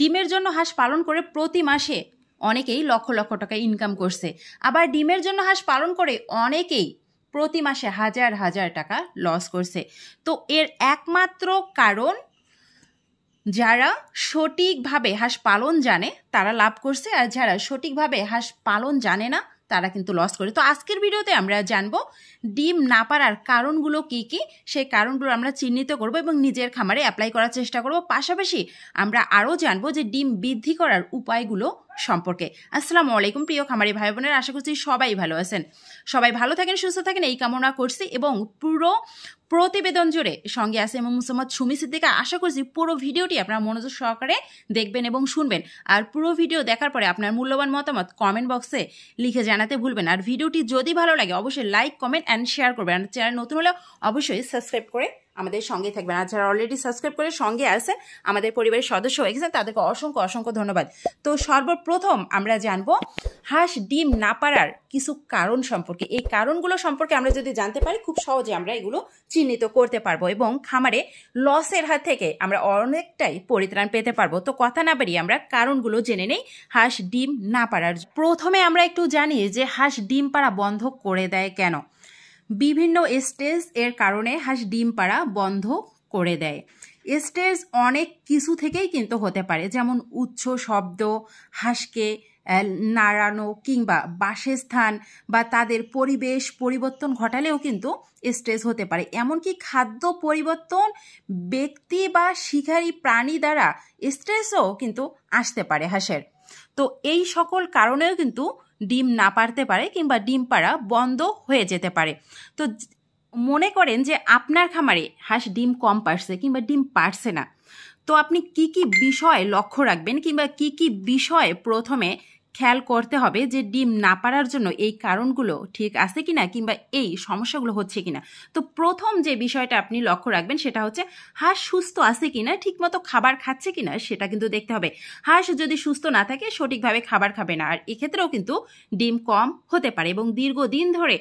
ডিমের জন্য হাঁস পালন করে প্রতি মাসে অনেকেই লক্ষ লক্ষ টাকা ইনকাম করছে আবার ডিমের জন্য হাঁস পালন করে অনেকেই প্রতি মাসে হাজার হাজার টাকা লস করছে তো এর একমাত্র কারণ যারা সঠিকভাবে হাঁস পালন জানে তারা লাভ করছে আর যারা সঠিকভাবে হাঁস পালন জানে না তারা কিন্তু লস করে তো আজকের ভিডিওতে আমরা জানবো ডিম না পারার কারণগুলো কি কি সেই কারণগুলো আমরা চিহ্নিত করব এবং নিজের খামারে অ্যাপ্লাই করার চেষ্টা করব পাশাপাশি আমরা আরও জানবো যে ডিম বৃদ্ধি করার উপায়গুলো সম্পর্কে আসসালামু আলাইকুম প্রিয় খামারি ভাই বোনের আশা করছি সবাই ভালো আছেন সবাই ভালো থাকেন সুস্থ থাকেন এই কামনা করছি এবং পুরো প্রতিবেদন জুড়ে সঙ্গে আছে এবং মুসম্মদ সুমি সিদ্দিকা আশা করছি পুরো ভিডিওটি আপনারা মনোযোগ সহকারে দেখবেন এবং শুনবেন আর পুরো ভিডিও দেখার পরে আপনার মূল্যবান মতামত কমেন্ট বক্সে লিখে জানাতে ভুলবেন আর ভিডিওটি যদি ভালো লাগে অবশ্যই লাইক কমেন্ট অ্যান্ড শেয়ার করবেন আর চ্যানেল নতুন হলে অবশ্যই সাবস্ক্রাইব করে আমাদের সঙ্গে থাকবেন আর যারা অলরেডি সাবস্ক্রাইব করে সঙ্গে আছে আমাদের পরিবারের সদস্য হয়ে গেছেন তাদেরকে অসংখ্য অসংখ্য ধন্যবাদ তো সর্বপ্রথম আমরা জানব হাঁস ডিম না পারার কিছু কারণ সম্পর্কে এই কারণগুলো সম্পর্কে আমরা যদি জানতে পারি খুব সহজে আমরা এগুলো চিহ্নিত করতে পারবো এবং খামারে লসের হাত থেকে আমরা অনেকটাই পরিত্রাণ পেতে পারবো তো কথা না বাড়িয়ে আমরা কারণগুলো জেনে নেই হাঁস ডিম না পারার প্রথমে আমরা একটু জানি যে হাঁস ডিম পাড়া বন্ধ করে দেয় কেন বিভিন্ন স্টেজ এর কারণে হাঁস ডিম পাড়া বন্ধ করে দেয় স্টেজ অনেক কিছু থেকেই কিন্তু হতে পারে যেমন উচ্চ শব্দ হাঁসকে নাড়ানো কিংবা স্থান বা তাদের পরিবেশ পরিবর্তন ঘটালেও কিন্তু স্ট্রেস হতে পারে এমনকি খাদ্য পরিবর্তন ব্যক্তি বা শিকারী প্রাণী দ্বারা স্ট্রেসও কিন্তু আসতে পারে হাঁসের তো এই সকল কারণেও কিন্তু ডিম না পারতে পারে কিংবা ডিম পাড়া বন্ধ হয়ে যেতে পারে তো মনে করেন যে আপনার খামারে হাঁস ডিম কম পারছে কিংবা ডিম পারছে না তো আপনি কি কি বিষয় লক্ষ্য রাখবেন কিংবা কি কি বিষয় প্রথমে খেয়াল করতে হবে যে ডিম না পারার জন্য এই কারণগুলো ঠিক আছে কি না কিংবা এই সমস্যাগুলো হচ্ছে কি না তো প্রথম যে বিষয়টা আপনি লক্ষ্য রাখবেন সেটা হচ্ছে হাঁস সুস্থ আছে কি না ঠিকমতো খাবার খাচ্ছে কিনা সেটা কিন্তু দেখতে হবে হাঁস যদি সুস্থ না থাকে সঠিকভাবে খাবার খাবে না আর এক্ষেত্রেও কিন্তু ডিম কম হতে পারে এবং দীর্ঘদিন ধরে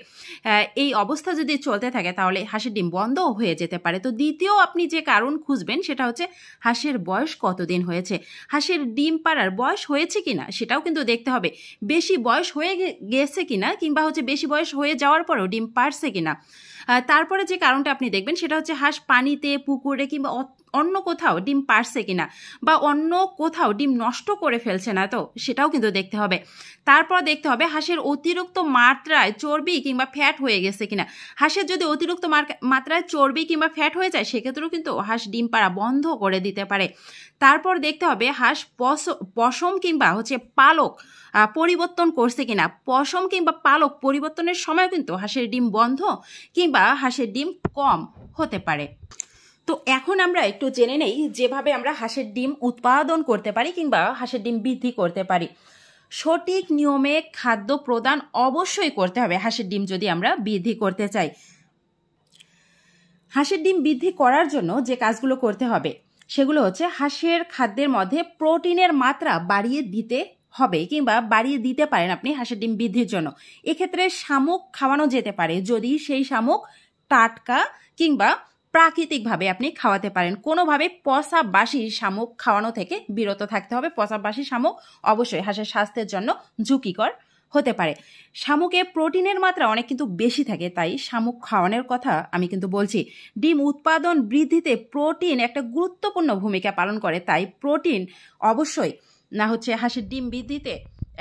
এই অবস্থা যদি চলতে থাকে তাহলে হাঁসের ডিম বন্ধ হয়ে যেতে পারে তো দ্বিতীয় আপনি যে কারণ খুঁজবেন সেটা হচ্ছে হাঁসের বয়স কতদিন হয়েছে হাঁসের ডিম পাড়ার বয়স হয়েছে কি না সেটাও কিন্তু দেখতে দেখতে হবে বেশি বয়স হয়ে গেছে কিনা কিংবা হচ্ছে বেশি বয়স হয়ে যাওয়ার পরেও ডিম পারছে কিনা তারপরে যে কারণটা আপনি দেখবেন সেটা হচ্ছে হাঁস পানিতে পুকুরে কিংবা অন্য কোথাও ডিম পারছে কিনা বা অন্য কোথাও ডিম নষ্ট করে ফেলছে না তো সেটাও কিন্তু দেখতে হবে তারপর দেখতে হবে হাঁসের অতিরিক্ত মাত্রায় চর্বি কিংবা ফ্যাট হয়ে গেছে কিনা হাঁসের যদি অতিরিক্ত মাত্রায় চর্বি কিংবা ফ্যাট হয়ে যায় সেক্ষেত্রেও কিন্তু হাঁস ডিম পাড়া বন্ধ করে দিতে পারে তারপর দেখতে হবে হাঁস পশম কিংবা হচ্ছে পালক পরিবর্তন করছে কিনা পশম কিংবা পালক পরিবর্তনের সময় কিন্তু হাঁসের ডিম বন্ধ কিংবা হাঁসের ডিম কম হতে পারে তো এখন আমরা একটু জেনে নেই যেভাবে আমরা হাঁসের ডিম উৎপাদন করতে পারি কিংবা হাঁসের ডিম বৃদ্ধি করতে পারি সঠিক নিয়মে খাদ্য প্রদান অবশ্যই করতে হবে হাঁসের ডিম যদি আমরা বৃদ্ধি করতে চাই হাঁসের ডিম বৃদ্ধি করার জন্য যে কাজগুলো করতে হবে সেগুলো হচ্ছে হাঁসের খাদ্যের মধ্যে প্রোটিনের মাত্রা বাড়িয়ে দিতে হবে কিংবা বাড়িয়ে দিতে পারেন আপনি হাঁসের ডিম বৃদ্ধির জন্য এক্ষেত্রে শামুক খাওয়ানো যেতে পারে যদি সেই শামুক টাটকা কিংবা প্রাকৃতিকভাবে আপনি খাওয়াতে পারেন কোনোভাবে পচা বাসি শামুক খাওয়ানো থেকে বিরত থাকতে হবে পচা বাসি শামুক অবশ্যই হাঁসের স্বাস্থ্যের জন্য ঝুঁকিকর হতে পারে শামুকে প্রোটিনের মাত্রা অনেক কিন্তু বেশি থাকে তাই শামুক খাওয়ানোর কথা আমি কিন্তু বলছি ডিম উৎপাদন বৃদ্ধিতে প্রোটিন একটা গুরুত্বপূর্ণ ভূমিকা পালন করে তাই প্রোটিন অবশ্যই না হচ্ছে হাঁসের ডিম বৃদ্ধিতে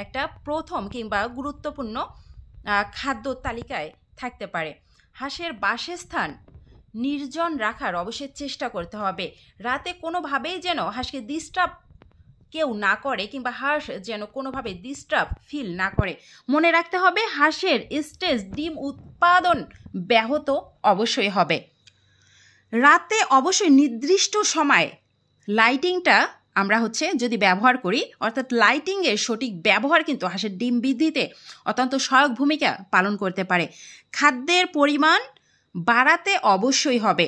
একটা প্রথম কিংবা গুরুত্বপূর্ণ খাদ্য তালিকায় থাকতে পারে হাঁসের বাসস্থান নির্জন রাখার অবশ্যই চেষ্টা করতে হবে রাতে কোনোভাবেই যেন হাঁসকে ডিস্টার্ব কেউ না করে কিংবা হাঁস যেন কোনোভাবে ডিস্টার্ব ফিল না করে মনে রাখতে হবে হাঁসের স্টেজ ডিম উৎপাদন ব্যাহত অবশ্যই হবে রাতে অবশ্যই নির্দিষ্ট সময়ে লাইটিংটা আমরা হচ্ছে যদি ব্যবহার করি অর্থাৎ লাইটিংয়ের সঠিক ব্যবহার কিন্তু হাঁসের ডিম বৃদ্ধিতে অত্যন্ত সহায়ক ভূমিকা পালন করতে পারে খাদ্যের পরিমাণ বাড়াতে অবশ্যই হবে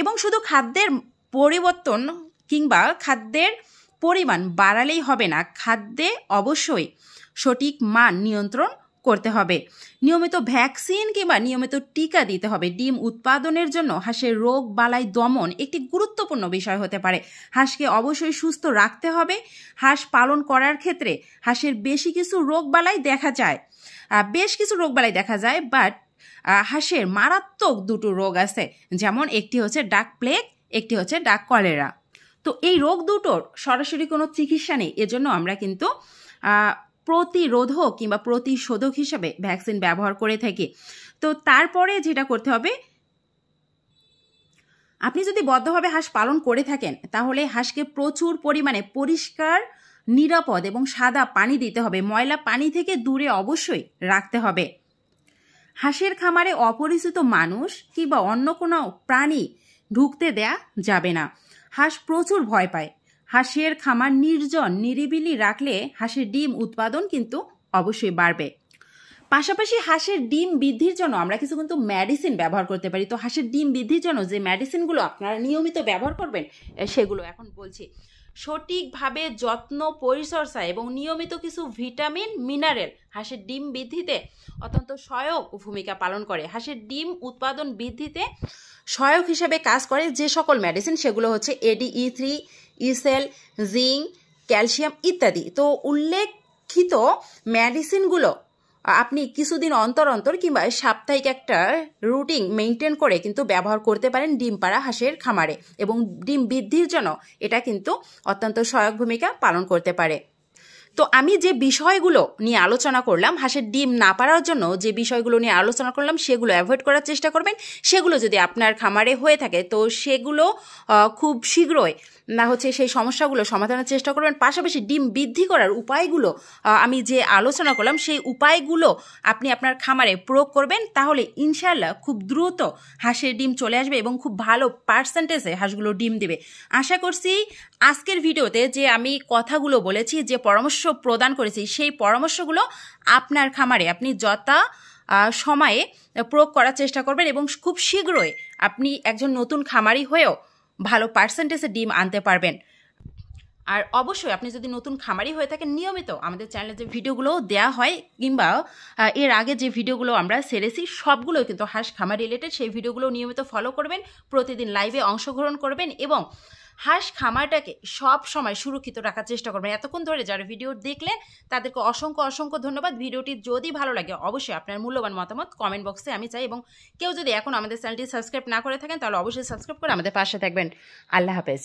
এবং শুধু খাদ্যের পরিবর্তন কিংবা খাদ্যের পরিমাণ বাড়ালেই হবে না খাদ্যে অবশ্যই সঠিক মান নিয়ন্ত্রণ করতে হবে নিয়মিত ভ্যাকসিন কিংবা নিয়মিত টিকা দিতে হবে ডিম উৎপাদনের জন্য হাঁসের রোগ বালাই দমন একটি গুরুত্বপূর্ণ বিষয় হতে পারে হাঁসকে অবশ্যই সুস্থ রাখতে হবে হাঁস পালন করার ক্ষেত্রে হাঁসের বেশি কিছু রোগ বালাই দেখা যায় বেশ কিছু রোগ বালাই দেখা যায় বাট হাঁসের মারাত্মক দুটো রোগ আছে যেমন একটি হচ্ছে ডাক প্লেগ একটি হচ্ছে ডাক কলেরা তো এই রোগ দুটোর সরাসরি কোনো চিকিৎসা নেই এজন্য আমরা কিন্তু প্রতিরোধক কিংবা প্রতিশোধক হিসাবে ভ্যাকসিন ব্যবহার করে থাকি তো তারপরে যেটা করতে হবে আপনি যদি বদ্ধভাবে হাঁস পালন করে থাকেন তাহলে হাঁসকে প্রচুর পরিমাণে পরিষ্কার নিরাপদ এবং সাদা পানি দিতে হবে ময়লা পানি থেকে দূরে অবশ্যই রাখতে হবে হাঁসের খামারে অপরিচিত মানুষ কিংবা অন্য কোনো প্রাণী ঢুকতে দেয়া যাবে না হাঁস প্রচুর ভয় পায় হাঁসের খামার নির্জন নিরিবিলি রাখলে হাঁসের ডিম উৎপাদন কিন্তু অবশ্যই বাড়বে পাশাপাশি হাঁসের ডিম বৃদ্ধির জন্য আমরা কিছু কিন্তু মেডিসিন ব্যবহার করতে পারি তো হাঁসের ডিম বৃদ্ধির জন্য যে মেডিসিনগুলো আপনারা নিয়মিত ব্যবহার করবেন সেগুলো এখন বলছি সঠিকভাবে যত্ন পরিচর্যা এবং নিয়মিত কিছু ভিটামিন মিনারেল হাঁসের ডিম বৃদ্ধিতে অত্যন্ত সহায়ক ভূমিকা পালন করে হাঁসের ডিম উৎপাদন বৃদ্ধিতে সহায়ক হিসেবে কাজ করে যে সকল মেডিসিন সেগুলো হচ্ছে এডি ই থ্রি ইসেল জিঙ্ক ক্যালসিয়াম ইত্যাদি তো উল্লেখিত মেডিসিনগুলো আপনি কিছুদিন অন্তর অন্তর কিংবা সাপ্তাহিক একটা রুটিন মেনটেন করে কিন্তু ব্যবহার করতে পারেন ডিম পাড়া হাঁসের খামারে এবং ডিম বৃদ্ধির জন্য এটা কিন্তু অত্যন্ত সহায়ক ভূমিকা পালন করতে পারে তো আমি যে বিষয়গুলো নিয়ে আলোচনা করলাম হাঁসের ডিম না পারার জন্য যে বিষয়গুলো নিয়ে আলোচনা করলাম সেগুলো অ্যাভয়েড করার চেষ্টা করবেন সেগুলো যদি আপনার খামারে হয়ে থাকে তো সেগুলো খুব শীঘ্রই না হচ্ছে সেই সমস্যাগুলো সমাধানের চেষ্টা করবেন পাশাপাশি ডিম বৃদ্ধি করার উপায়গুলো আমি যে আলোচনা করলাম সেই উপায়গুলো আপনি আপনার খামারে প্রয়োগ করবেন তাহলে ইনশাল্লাহ খুব দ্রুত হাঁসের ডিম চলে আসবে এবং খুব ভালো পার্সেন্টেজে হাঁসগুলো ডিম দেবে আশা করছি আজকের ভিডিওতে যে আমি কথাগুলো বলেছি যে পরামর্শ প্রদান করেছি সেই পরামর্শগুলো আপনার খামারে আপনি যথা সময়ে প্রয়োগ করার চেষ্টা করবেন এবং খুব শীঘ্রই আপনি একজন নতুন খামারি হয়েও ভালো পার্সেন্টেজে ডিম আনতে পারবেন আর অবশ্যই আপনি যদি নতুন খামারি হয়ে থাকেন নিয়মিত আমাদের চ্যানেলে যে ভিডিওগুলো দেয়া হয় কিংবা এর আগে যে ভিডিওগুলো আমরা সেরেছি সবগুলো কিন্তু হাঁস খামার রিলেটেড সেই ভিডিওগুলো নিয়মিত ফলো করবেন প্রতিদিন লাইভে অংশগ্রহণ করবেন এবং হাঁস খামারটাকে সব সময় সুরক্ষিত রাখার চেষ্টা করবেন এতক্ষণ ধরে যারা ভিডিও দেখলে তাদেরকে অসংখ্য অসংখ্য ধন্যবাদ ভিডিওটি যদি ভালো লাগে অবশ্যই আপনার মূল্যবান মতামত কমেন্ট বক্সে আমি চাই এবং কেউ যদি এখন আমাদের চ্যানেলটি সাবস্ক্রাইব না করে থাকেন তাহলে অবশ্যই সাবস্ক্রাইব করে আমাদের পাশে থাকবেন আল্লাহ হাফেজ